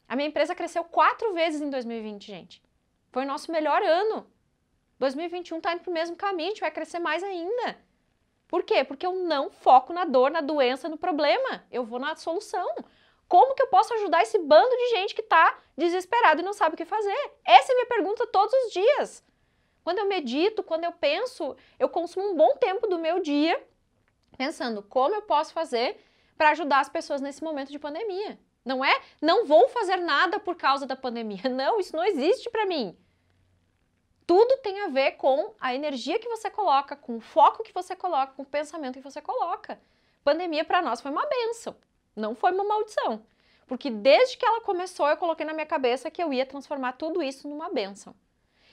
A minha empresa cresceu quatro vezes em 2020, gente. Foi o nosso melhor ano. 2021 está indo para o mesmo caminho, a gente vai crescer mais ainda. Por quê? Porque eu não foco na dor, na doença, no problema. Eu vou na solução. Como que eu posso ajudar esse bando de gente que está desesperado e não sabe o que fazer? Essa é a minha pergunta todos os dias. Quando eu medito, quando eu penso, eu consumo um bom tempo do meu dia pensando como eu posso fazer para ajudar as pessoas nesse momento de pandemia. Não é não vou fazer nada por causa da pandemia. Não, isso não existe para mim. Tudo tem a ver com a energia que você coloca, com o foco que você coloca, com o pensamento que você coloca. Pandemia para nós foi uma benção, não foi uma maldição. Porque desde que ela começou, eu coloquei na minha cabeça que eu ia transformar tudo isso numa benção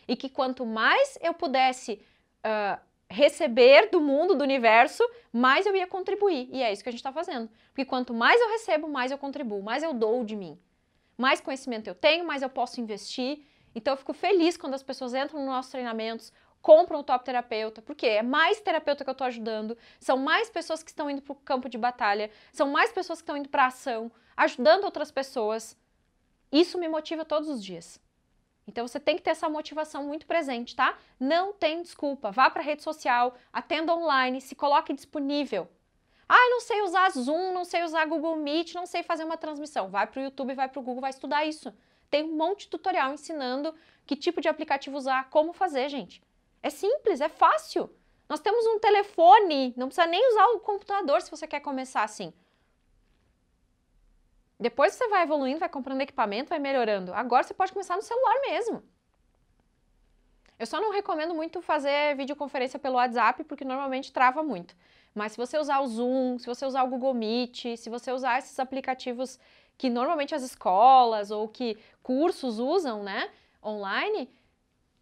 e que quanto mais eu pudesse uh, receber do mundo, do universo, mais eu ia contribuir. E é isso que a gente está fazendo. Porque quanto mais eu recebo, mais eu contribuo, mais eu dou de mim. Mais conhecimento eu tenho, mais eu posso investir. Então eu fico feliz quando as pessoas entram nos nossos treinamentos, compram o top terapeuta, porque é mais terapeuta que eu estou ajudando, são mais pessoas que estão indo para o campo de batalha, são mais pessoas que estão indo para ação, ajudando outras pessoas. Isso me motiva todos os dias. Então você tem que ter essa motivação muito presente, tá? Não tem desculpa. Vá para a rede social, atenda online, se coloque disponível. Ah, não sei usar Zoom, não sei usar Google Meet, não sei fazer uma transmissão. Vai para o YouTube, vai para o Google, vai estudar isso. Tem um monte de tutorial ensinando que tipo de aplicativo usar, como fazer, gente. É simples, é fácil. Nós temos um telefone, não precisa nem usar o computador se você quer começar assim. Depois você vai evoluindo, vai comprando equipamento, vai melhorando. Agora você pode começar no celular mesmo. Eu só não recomendo muito fazer videoconferência pelo WhatsApp, porque normalmente trava muito. Mas se você usar o Zoom, se você usar o Google Meet, se você usar esses aplicativos que normalmente as escolas ou que cursos usam, né, online,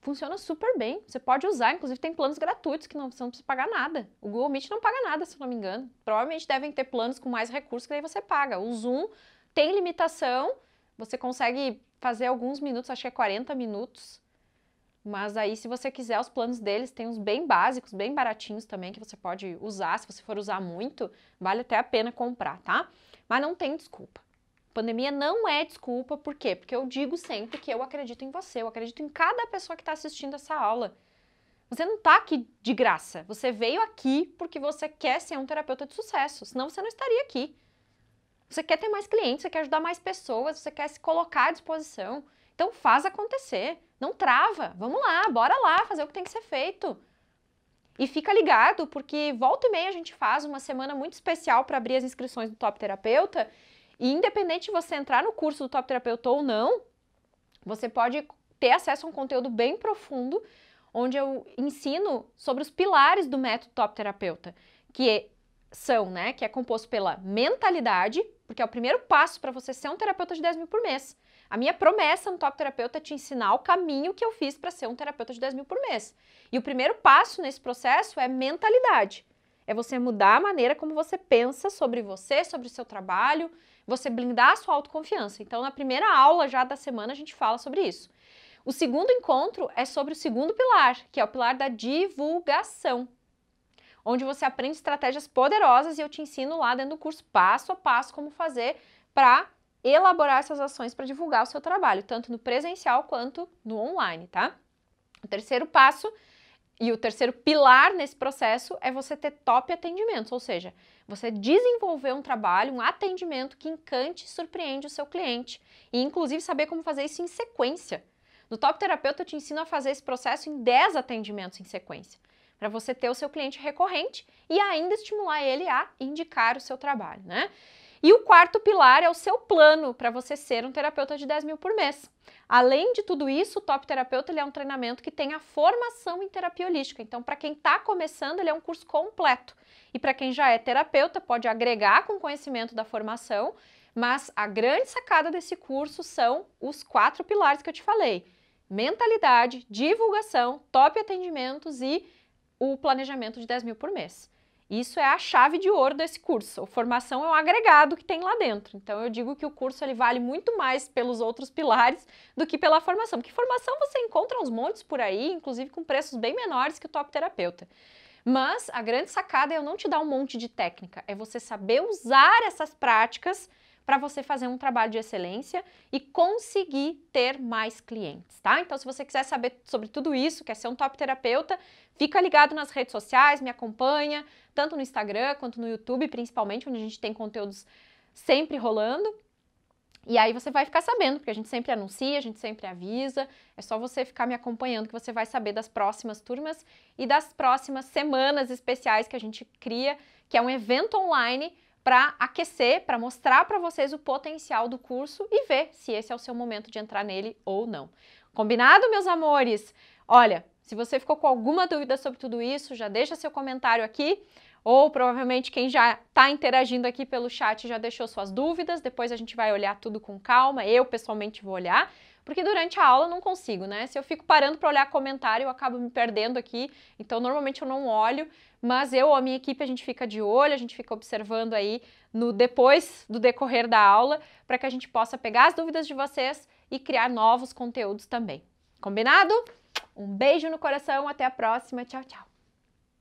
funciona super bem. Você pode usar, inclusive tem planos gratuitos que não, você não precisa pagar nada. O Google Meet não paga nada, se não me engano. Provavelmente devem ter planos com mais recursos que daí você paga. O Zoom tem limitação, você consegue fazer alguns minutos, acho que é 40 minutos. Mas aí, se você quiser, os planos deles tem uns bem básicos, bem baratinhos também, que você pode usar. Se você for usar muito, vale até a pena comprar, tá? Mas não tem desculpa. Pandemia não é desculpa, por quê? Porque eu digo sempre que eu acredito em você, eu acredito em cada pessoa que está assistindo essa aula. Você não está aqui de graça, você veio aqui porque você quer ser um terapeuta de sucesso, senão você não estaria aqui. Você quer ter mais clientes, você quer ajudar mais pessoas, você quer se colocar à disposição. Então faz acontecer, não trava. Vamos lá, bora lá fazer o que tem que ser feito. E fica ligado, porque volta e meia a gente faz uma semana muito especial para abrir as inscrições do Top Terapeuta. E independente de você entrar no curso do Top Terapeuta ou não, você pode ter acesso a um conteúdo bem profundo, onde eu ensino sobre os pilares do método Top Terapeuta, que é são, né? Que é composto pela mentalidade, porque é o primeiro passo para você ser um terapeuta de 10 mil por mês. A minha promessa no Top Terapeuta é te ensinar o caminho que eu fiz para ser um terapeuta de 10 mil por mês. E o primeiro passo nesse processo é mentalidade. É você mudar a maneira como você pensa sobre você, sobre o seu trabalho, você blindar a sua autoconfiança. Então, na primeira aula já da semana, a gente fala sobre isso. O segundo encontro é sobre o segundo pilar, que é o pilar da divulgação onde você aprende estratégias poderosas e eu te ensino lá dentro do curso passo a passo como fazer para elaborar essas ações para divulgar o seu trabalho, tanto no presencial quanto no online, tá? O terceiro passo e o terceiro pilar nesse processo é você ter top atendimentos, ou seja, você desenvolver um trabalho, um atendimento que encante e surpreende o seu cliente. E inclusive saber como fazer isso em sequência. No Top Terapeuta eu te ensino a fazer esse processo em 10 atendimentos em sequência para você ter o seu cliente recorrente e ainda estimular ele a indicar o seu trabalho, né? E o quarto pilar é o seu plano para você ser um terapeuta de 10 mil por mês. Além de tudo isso, o Top Terapeuta é um treinamento que tem a formação em terapia holística. Então, para quem está começando, ele é um curso completo. E para quem já é terapeuta, pode agregar com conhecimento da formação, mas a grande sacada desse curso são os quatro pilares que eu te falei: mentalidade, divulgação, top atendimentos e o planejamento de 10 mil por mês. Isso é a chave de ouro desse curso. A formação é um agregado que tem lá dentro. Então eu digo que o curso ele vale muito mais pelos outros pilares do que pela formação. Porque formação você encontra uns montes por aí, inclusive com preços bem menores que o top terapeuta. Mas a grande sacada é eu não te dar um monte de técnica, é você saber usar essas práticas para você fazer um trabalho de excelência e conseguir ter mais clientes, tá? Então, se você quiser saber sobre tudo isso, quer ser um top terapeuta, fica ligado nas redes sociais, me acompanha, tanto no Instagram quanto no YouTube, principalmente, onde a gente tem conteúdos sempre rolando. E aí você vai ficar sabendo, porque a gente sempre anuncia, a gente sempre avisa. É só você ficar me acompanhando que você vai saber das próximas turmas e das próximas semanas especiais que a gente cria, que é um evento online para aquecer, para mostrar para vocês o potencial do curso e ver se esse é o seu momento de entrar nele ou não. Combinado, meus amores? Olha, se você ficou com alguma dúvida sobre tudo isso, já deixa seu comentário aqui ou provavelmente quem já está interagindo aqui pelo chat já deixou suas dúvidas, depois a gente vai olhar tudo com calma, eu pessoalmente vou olhar, porque durante a aula eu não consigo, né? Se eu fico parando para olhar comentário, eu acabo me perdendo aqui, então normalmente eu não olho, mas eu ou a minha equipe a gente fica de olho, a gente fica observando aí no depois do decorrer da aula, para que a gente possa pegar as dúvidas de vocês e criar novos conteúdos também. Combinado? Um beijo no coração, até a próxima, tchau, tchau.